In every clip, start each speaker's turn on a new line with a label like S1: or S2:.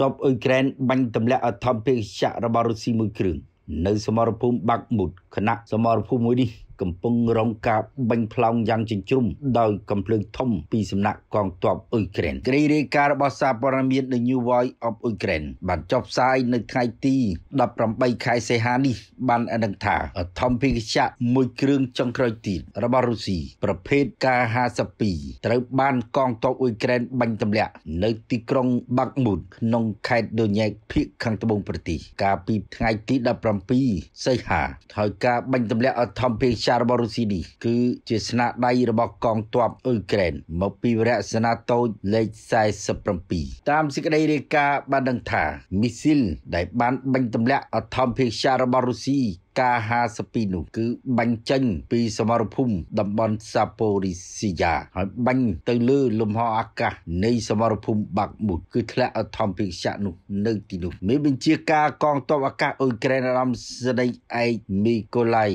S1: ទ័ពអ៊ុយក្រែនបាញ់ទម្លាក់អធំពេកចៈរបស់រុស្ស៊ីមួយគ្រឿងនៅសមរភូមិបាក់មុតខណៈសមរភូមិមួយនេះកំពុងរងការបាញ់ផ្លោងយ៉ាងជញ្ជ្រុំដោយកំភ្លើងធំពីសំណាក់កងទ័ពអ៊ុយក្រែនក្រីរាយការណ៍របស់សារព័ត៌មាន The New Voice of Ukraine បានចុះផ្សាយនៅថ្ងៃទី18ខែសីហានេះបានអនុថាធំពីកជ្ជៈមួយគ្រឿងចុងក្រោយទៀតរបស់រុស្ស៊ីប្រភេទ K52 ត្រូវបានកងទ័ពអ៊ុយក្រែនបាញ់ទម្លាក់នៅទីក្រុងបាក់មូតក្នុងខេត្តដូញែកភាគខាងត្បូងប្រទេសកាលពីថ្ងៃទី17សីហាហើយការបាញ់ទម្លាក់អធំពីកជ្ជៈចារបស់រុស្ស៊ីនេះគឺជា ស្នាដៃរបស់កងទ័ពអ៊ុយក្រែនមកពីវរៈសេនាតូចលេខ47តាមសេចក្តីរាយការណ៍បានដឹងថាមីស៊ីលដែលបានបាញ់ទម្លាក់អធំភាសារបស់រុស្ស៊ីកា52នោះគឺបាញ់ចេញពីសមរភូមិតំបន់សាប៉ូរីស៊ីយ៉ាហើយបាញ់ទៅលើលំហអាកាសនៃសមរភូមិបាក់មូតគឺធ្លាក់អធំពិខ្យៈនោះនៅទីនោះមានបញ្ជាការកងទ័ពអាកាសអ៊ុយក្រែនអារ៉ាមស្ដីឯកមីកូឡៃ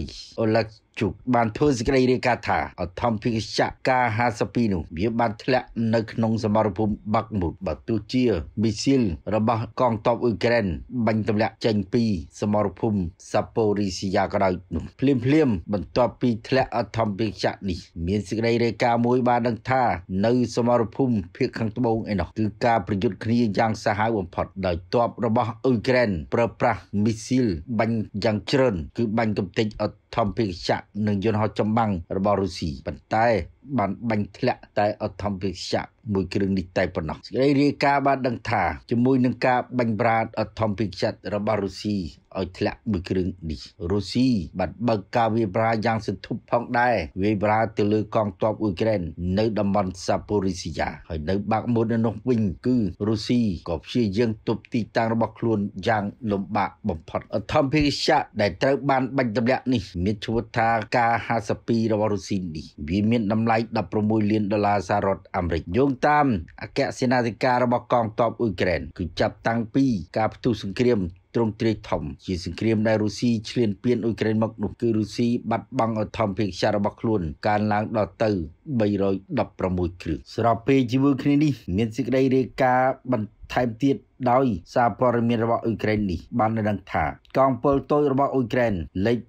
S1: អូឡេកជុកបានធ្វើសេចក្តីរាយការណ៍ថាអធំភិកចៈកា52នោះវាបានធ្លាក់នៅក្នុងសមរភូមិបាក់មូតបើទោះជាមីស៊ីល របស់កងទ័ពអ៊ុយក្រែនបាញ់ទម្លាក់ចេញពី សមរភូមិសាប៉ូរីស៊ីយ៉ាក៏ដោយនោះភ្លាមភ្លាមបន្ទាប់ពីធ្លាក់អធំភិកចៈនេះ មានសេចក្តីរាយការណ៍មួយបានដឹងថានៅសមរភូមិភាគខាងត្បូងឯនោះគឺការប្រយុទ្ធគ្នាយ៉ាងសាហាវបំផុតដោយទ័ពរបស់អ៊ុយក្រែនប្រើប្រាស់មីស៊ីលបាញ់យ៉ាងច្រើនគឺបាញ់កំទេចអត់ធម្មភាគចក្រនិងយន្តហោះចម្បាំងរបស់រុស្ស៊ីប៉ុន្តែបានបាញ់ធ្លាក់តែអធម្មវិជ្ជៈមួយគ្រឿងនេះតែប៉ុណ្ណោះសេចក្តីរាយការណ៍បានដឹងថាជាមួយនឹងការបាញ់ប្រាតអធម្មវិជ្ជៈរបស់រុស្ស៊ីឲ្យធ្លាក់មួយគ្រឿងនេះរុស្ស៊ីបានបើកការវាយប្រាយ៉ាងសន្ធប់ផងដែរវាយប្រាទៅលើកងទ័ពអ៊ុយក្រែននៅតំបន់សាពូរីស៊ីយ៉ាហើយនៅ បាក់មុននោះវិញគឺរុស្ស៊ីក៏ព្យាយាមទប់ទីតាំងរបស់ខ្លួនយ៉ាងលំបាកបំផុតអធម្មវិជ្ជៈដែលត្រូវបានបាញ់ទម្លាក់នេះ មានឈ្មោះថាការ52របស់រុស្ស៊ីនេះវាមានតម្លៃតម្លៃ16លានដុល្លារសហរដ្ឋអាមេរិកយោងតាមអគ្គសេនាធិការរបស់កងទ័ពអ៊ុយក្រែនគឺចាប់តាំងពីការផ្ទុះសង្គ្រាមទ្រង់ទ្រាយធំជាសង្គ្រាមដែលរុស្ស៊ីឈ្លាន ពានអ៊ុយក្រែនមកនោះគឺរុស្ស៊ីបាត់បង់អធិបតេយ្យរបស់ខ្លួនកើនឡើងដល់ទៅ316គ្រឿងស្របពេលជាមួយគ្នានេះ មានសេចក្តីរាយការណ៍បន្តថែមទៀតដោយសារព័ត៌មានរបស់អ៊ុយក្រែននេះ បានដឹងថា កងពលតូចរបស់អ៊ុយក្រែនលេខ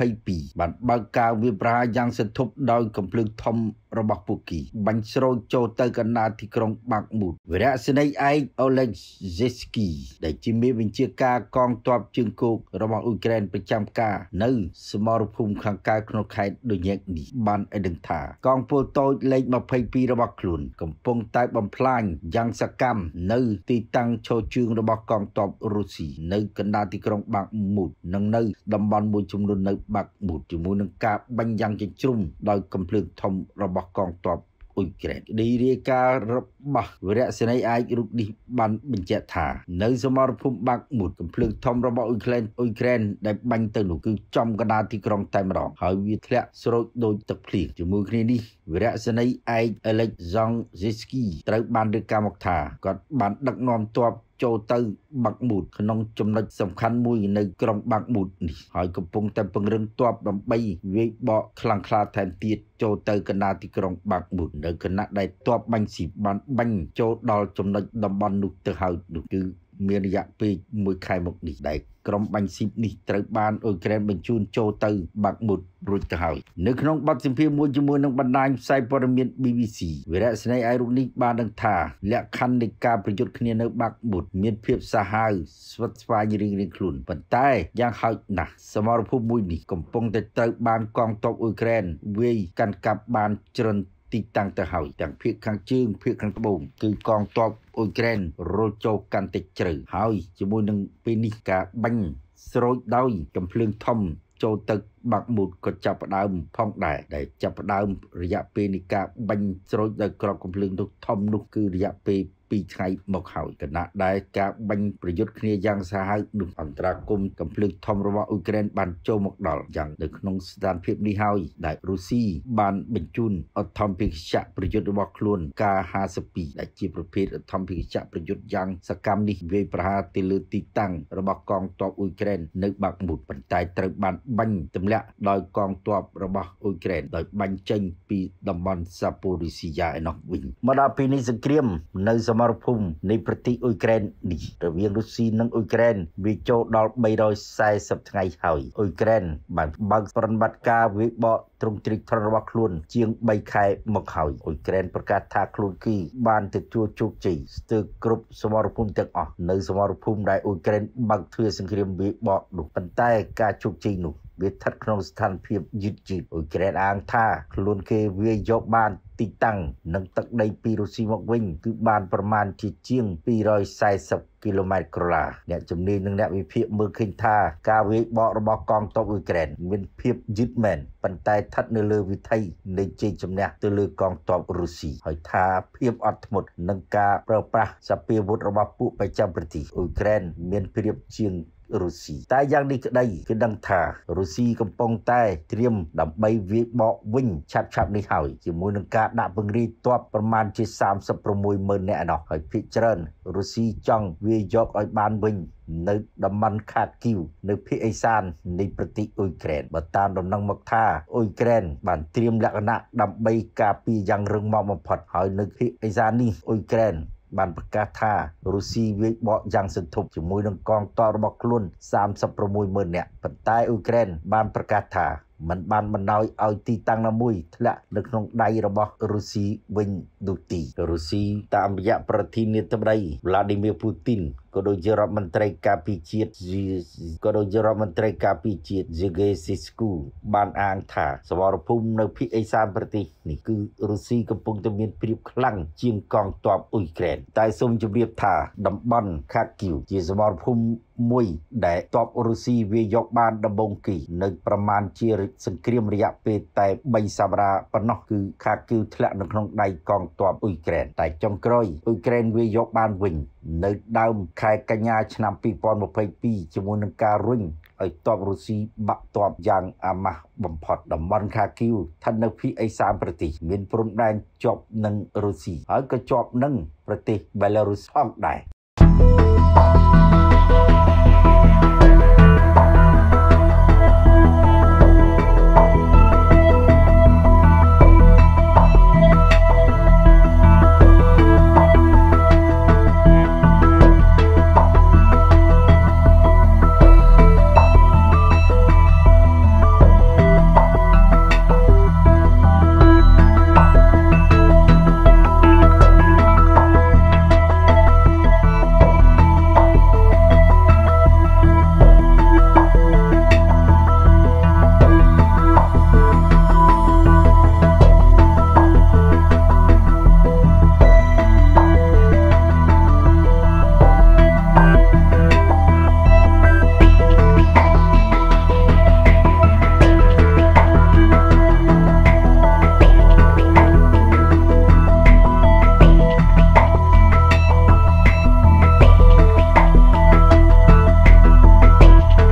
S1: 22បានបើកការវាយប្រហារយ៉ាងសន្ធប់ដោយកំភ្លើងធំរបស់ពួកគី បាញ់ស្រូចចូលទៅកណ្ដាលទីក្រុងបាក់មូតវីរៈសេនីយឯកអូលេងជេស្គី ដែលជាមេបញ្ជាការកងទ័ពជើងគោករបស់អ៊ុយក្រែនប្រចាំការនៅ សមរភូមិខាងកើតក្នុងខេត្តដូញេកនេះបានឲ្យដឹងថាកងពលតូចលេខ22របស់ខ្លួនកំពុងតែបំផ្លាញយ៉ាងសកម្មនៅ ទីតាំងឈរជើងរបស់កងទ័ពរុស្ស៊ីនៅកណ្ដាលទីក្រុងបាក់មូតនិងនៅ តំបន់មួយចំនួននៅបាក់មូតជាមួយនឹងការបាញ់យ៉ាងជាជ្រុំដោយកំភ្លើងធំរបស់របស់កងទ័ពអ៊ុយក្រែនក្តីរាយការណ៍របស់វរៈសេនីអាចរូបនេះបានបញ្ជាក់ថា នៅសមរភូមិបាក់មូតកំភ្លើងធំរបស់អ៊ុយក្រែនអ៊ុយក្រែនដែលបាញ់ទៅនោះគឺចំកណ្ដាលទីក្រុងតែម្ដងហើយវាធ្លាក់ស្រូចដោយទឹកភ្លៀងជាមួយគ្នានេះវរៈសេនីឯកអេលិចហ្សង់ស៊ីស្គីត្រូវបានរាយការណ៍មកថាគាត់បានដឹកនាំទ័ពចូលទៅ បាក់មូតក្នុងចំណុចសំខាន់មួយនៅក្រុងបាក់មូតនេះហើយកំពុងតែពង្រឹងទ័ពដើម្បីវាយបកខ្លាំងក្លាថែមទៀតចូលទៅកណ្ដាលទីក្រុងបាក់មូតនៅគណៈដែលទ័ពបាញ់ស៊ីបានបាញ់ចូលដល់ចំណុចតំបន់នោះទៅហើយនោះគឺមានរយៈពេល1ខែមកនេះដែលក្រុមបាញ់ស៊ីបនេះត្រូវបានអ៊ុយក្រែនបញ្ជូនចូលទៅបាក់មុតរួចទៅហើយនៅក្នុងបទសម្ភាសន៍មួយជាមួយនឹងបណ្ដាញផ្សាយព័ត៌មាន BBC វីរៈស្នេហ៍ឯរូបនេះបានដឹងថាលក្ខខណ្ឌនៃការប្រយុទ្ធគ្នានៅបាក់មុតមានភាពសាហាវស្វិតស្វាយរៀងរៀងខ្លួនប៉ុន្តែយ៉ាងហោចណាស់សមរភូមិមួយនេះកំពុងតែត្រូវបានកងទ័ពអ៊ុយក្រែនវាយកាន់កាប់បានជ្រិនទីតាំងទៅហើយទាំងភៀកខាងជើងភៀកខាងត្បូងគឺកងទ័ពអ៊ុយក្រែនរុលចូលកាន់តែជ្រៅហើយជាមួយនឹងពេលនេះការបាញ់ស្រោចដោយកំភ្លើងធំចូលទៅបាក់មូតក៏ចាប់ផ្ដើមផងដែរដែលចាប់ផ្ដើមរយៈពេលនៃការបាញ់ស្រូចដោយក្របកំភ្លើងនោះធំនោះគឺរយៈពេល2ថ្ងៃមកហើយគណៈដែលការបាញ់ប្រយុទ្ធគ្នាយ៉ាងសាហាវនោះអន្តរាគមកំភ្លើងធំរបស់អ៊ុយក្រែនបានចូលមកដល់យ៉ាងនៅក្នុងស្ថានភាពនេះហើយដែលរុស្ស៊ីបានបញ្ជូនអធំភិក្ខុប្រយុទ្ធរបស់ខ្លួន K52 ដែលជាប្រភេទអធំភិក្ខុប្រយុទ្ធយ៉ាង សកម្មនេះវាយប្រហារទៅលើទីតាំងរបស់កងទ័ពអ៊ុយក្រែននៅ បាក់មូតប៉ុន្តែត្រូវបានបាញ់ទម្ម្លាក់ដោយកងទ័ពរបស់អ៊ុយក្រែនដោយបាញ់ចេញ ពីតំបន់សាពូរីស៊ីយ៉ាឯណោះវិញមកដល់ពេលនេះសង្គ្រាម នៅសមរភូមិនៃប្រទេសអ៊ុយក្រែននេះរវាងរុស្ស៊ីនិងអ៊ុយក្រែនវាចូលដល់340ថ្ងៃហើយអ៊ុយក្រែន បានបើកប្រតិបត្តិការវាយបកទ្រង់ទ្រិចខ្លួនរបស់ខ្លួនជាង3ខែ មកហើយអ៊ុយក្រែនប្រកាសថាខ្លួនគឺបានទទួលជោគជ័យស្ទើរគ្រប់សមរភូមិទាំងអស់នៅសមរភូមិដែលអ៊ុយក្រែនបើកទ្វារសង្គ្រាមវាយបកនោះប៉ុន្តែការជោគជ័យនោះវាស្ថិតក្នុងស្ថានភាពយឺតជីវអ៊ុយក្រែនអាងថាខ្លួនគេវាយកបាន ទីតាំងនិងទឹកដីពីរុស្ស៊ីមកវិញគឺបានប្រមាណជាជាង240គីឡូម៉ែត្រក្រឡាអ្នកជំនាញនិងអ្នកវិភាគមើលឃើញថាការវាយបករបស់កងទ័ពអ៊ុយក្រែនមានភាពយឺតមែនប៉ុន្តែស្ថិតនៅលើវិថីនៃជ័យជំនះទៅលើកងទ័ពរុស្ស៊ីហើយថាភាពអត់ធ្មត់និងការប្រើប្រាស់សព្វាវុធរបស់ពួកប្រចាំប្រទេសអ៊ុយក្រែន មានព្រៀបជាងរុស្ស៊ីតែយ៉ាងនេះក្តីគេដឹងថារុស្ស៊ីកំពុងតែត្រៀមដើម្បីវាយបកវិញឆាប់ឆាប់នេះហើយជាមួយនឹងការដាក់ពង្រាយទ័ពប្រមាណជា36ម៉ឺននាក់ឯណោះហើយភាគច្រើនរុស្ស៊ីចង់វាយយកឲ្យបានវិញនៅតំបន់ខាតគីវ នៅភាគឦសាននៃប្រទេសអ៊ុយក្រែនបើតាមដំណឹងមកថាអ៊ុយក្រែនបានត្រៀមលក្ខណៈដើម្បីការពារយ៉ាងរឹងមាំបំផុតហើយនៅភាគឦសាននេះអ៊ុយក្រែនបានប្រកាសថារុស្ស៊ីវាយបកយ៉ាងសន្ធប់ជាមួយនឹងកងទ័ពរបស់ខ្លួន36ម៉ឺននាក់ប៉ុន្តែអ៊ុយក្រែន បានប្រកាសថាมันបានបណ្ដោយឲ្យទីតាំងណាមួយធ្លាក់នៅក្នុងដៃរបស់រុស្ស៊ីវិញដូចទីរុស្ស៊ីតាមរយៈប្រធានាធិបតី Vladimir Putin ក៏ដូចជារដ្ឋមន្ត្រីការពារជាតិក៏ដូចជារដ្ឋមន្ត្រីការពារជាតិ Sergei Sisku បានអាងថា សវរភូមិនៅភូមិអេសានប្រទេស នេះគឺរុស្ស៊ីកំពុងតែមានព្រៀបខ្លាំងជាងកងទ័ពអ៊ុយក្រែន តែសូមជម្រាបថាតំបន់ Kharkiv ជាសវរភូមិមួយ ដែលទ័ពរុស្ស៊ីវាយកបាន ដំបងគី នៅប្រមាណជាសង្គ្រាមរយៈពេលតែ3សប្តាហ៍ប៉ុណ្ណោះគឺខាគីវធ្លាក់នៅក្នុងដៃកងទ័ពអ៊ុយក្រែនតែចុងក្រោយអ៊ុយក្រែនវាយកបានវិញ នៅដើម ខែកញ្ញាឆ្នាំ2022ជាមួយនឹងការរុញឲ្យទ័ពរុស្ស៊ីបាក់ទ័ពយ៉ាងអាម៉ាស់បំផុតតំបន់ខាគីវស្ថិតនៅភីអេ30ប្រទេសមានព្រំដែនជាប់នឹងរុស្ស៊ីហើយក៏ជាប់នឹងប្រទេសបេឡារុសផងដែរ